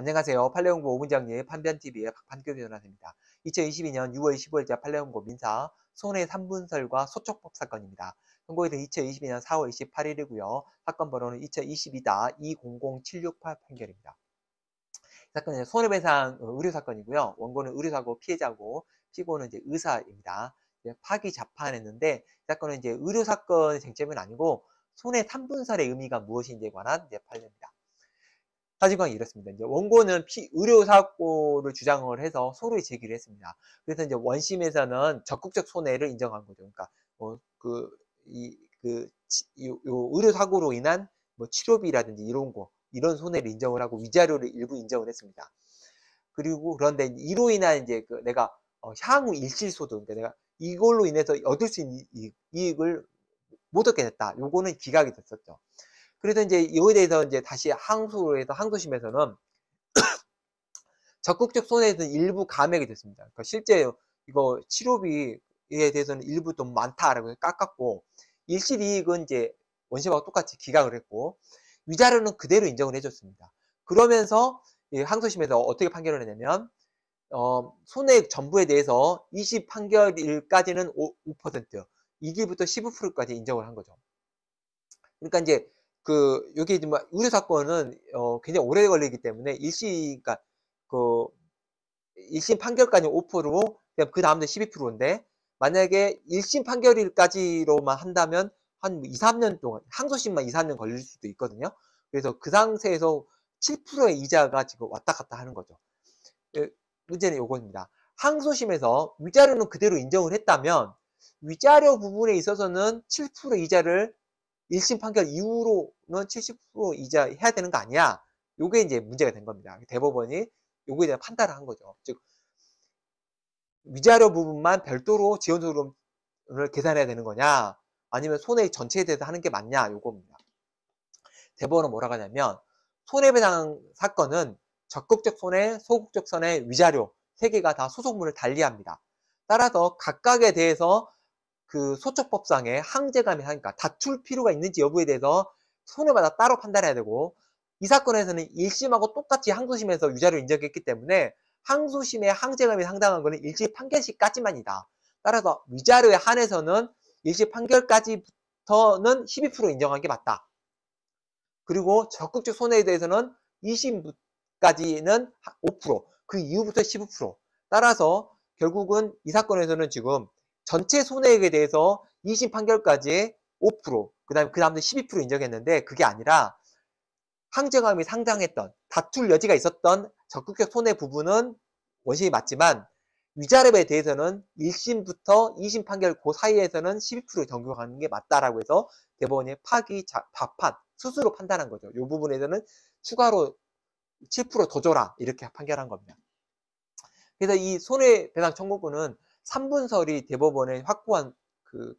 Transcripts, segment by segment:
안녕하세요. 팔레옹고 5분장의 판변TV의 박판규 변호사입니다. 2022년 6월 15일자 팔레옹고 민사 손해 3분설과 소촉법 사건입니다. 선고일은 2022년 4월 28일이고요. 사건 번호는 2022-20076다8 판결입니다. 사건은 손해배상 의료사건이고요. 원고는 의료사고 피해자고 피고는 이제 의사입니다. 파기 자판했는데 사건은 이제 의료사건의 쟁점은 아니고 손해 3분설의 의미가 무엇인지에 관한 판례입니다. 사진관이 이렇습니다. 이제 원고는 피, 의료사고를 주장을 해서 소를 제기를 했습니다. 그래서 이제 원심에서는 적극적 손해를 인정한 거죠. 그러니까, 어, 그, 이, 그, 치, 요 의료사고로 인한 뭐 치료비라든지 이런 거, 이런 손해를 인정을 하고 위자료를 일부 인정을 했습니다. 그리고 그런데 이로 인한 이제 그 내가 어, 향후 일실소득 그러니까 내가 이걸로 인해서 얻을 수 있는 이익을 못 얻게 됐다. 요거는 기각이 됐었죠. 그래서 이제 이거에 대해서 이제 다시 항소로 해서 항소심에서는 적극적 손해에서는 일부 감액이 됐습니다. 그러니까 실제 이거 치료비에 대해서는 일부 좀 많다라고 깎았고 일시 이익은 이제 원심하고 똑같이 기각을 했고 위자료는 그대로 인정을 해줬습니다. 그러면서 항소심에서 어떻게 판결을 했냐면 어, 손해액 전부에 대해서 20 판결일까지는 5%, 2기부터 15%까지 인정을 한 거죠. 그러니까 이제 그 여기 이제 뭐 의료 사건은 어 굉장히 오래 걸리기 때문에 일심 그러니까 그 일심 판결까지 5%로 그 다음에 12%인데 만약에 일심 판결일까지로만 한다면 한 2, 뭐 3년 동안 항소심만 2, 3년 걸릴 수도 있거든요. 그래서 그 상태에서 7%의 이자가 지금 왔다 갔다 하는 거죠. 예, 문제는 요겁니다. 항소심에서 위자료는 그대로 인정을 했다면 위자료 부분에 있어서는 7% 이자를 1심 판결 이후로는 70% 이자 해야 되는 거 아니야? 요게 이제 문제가 된 겁니다. 대법원이 요거에 대한 판단을 한 거죠. 즉, 위자료 부분만 별도로 지원소득을 계산해야 되는 거냐, 아니면 손해 전체에 대해서 하는 게 맞냐, 요겁니다. 대법원은 뭐라고 하냐면, 손해배상 사건은 적극적 손해, 소극적 손해, 위자료 세 개가 다소속물을 달리합니다. 따라서 각각에 대해서 그 소척법상의 항재감이 하니까 그러니까 다툴 필요가 있는지 여부에 대해서 손해받아 따로 판단해야 되고 이 사건에서는 1심하고 똑같이 항소심에서 유자를 인정했기 때문에 항소심의 항재감이 상당한 것은 1심 판결 시까지만이다. 따라서 위자료에 한해서는 1심 판결까지부터는 12% 인정한 게 맞다. 그리고 적극적 손해에 대해서는 2심까지는 5%, 그 이후부터 15%. 따라서 결국은 이 사건에서는 지금 전체 손해액에 대해서 2심 판결까지 5%, 그 다음에 그 다음에 12% 인정했는데 그게 아니라 항정함이 상당했던 다툴 여지가 있었던 적극적 손해 부분은 원심이 맞지만 위자료에 대해서는 1심부터 2심 판결 그 사이에서는 12% 적용하는 게 맞다라고 해서 대법원이 파기 자판 스스로 판단한 거죠. 이 부분에서는 추가로 7%더 줘라 이렇게 판결한 겁니다. 그래서 이 손해배상 청구권은 3분설이 대법원에 확고한 그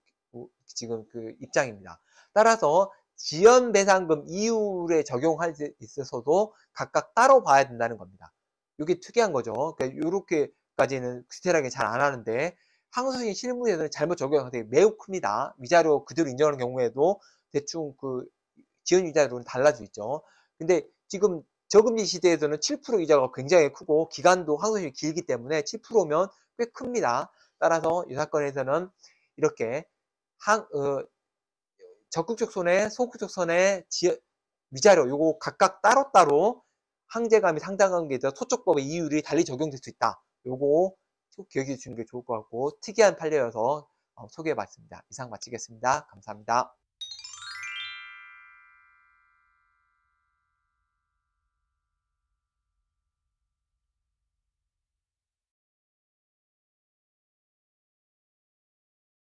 지금 그 입장입니다. 따라서 지연 배상금 이율에 적용할 수 있어서도 각각 따로 봐야 된다는 겁니다. 이게 특이한 거죠. 그러니까 이렇게까지는 디테일하게 잘 안 하는데 항소심 실무에서는 잘못 적용한 가능성이 매우 큽니다. 위자료 그대로 인정하는 경우에도 대충 그 지연 위자료는 달라져 있죠. 근데 지금 저금리 시대에서는 7% 이자가 굉장히 크고 기간도 항소심이 길기 때문에 7%면 꽤 큽니다. 따라서 이 사건에서는 이렇게 항, 어, 적극적 손해, 소극적 손해, 지, 위자료 요거 각각 따로따로 항제감이 상당한 게 있어 소적법의 이율이 달리 적용될 수 있다. 요거 꼭 기억해 주시는 게 좋을 것 같고 특이한 판례여서 어, 소개해 봤습니다. 이상 마치겠습니다. 감사합니다.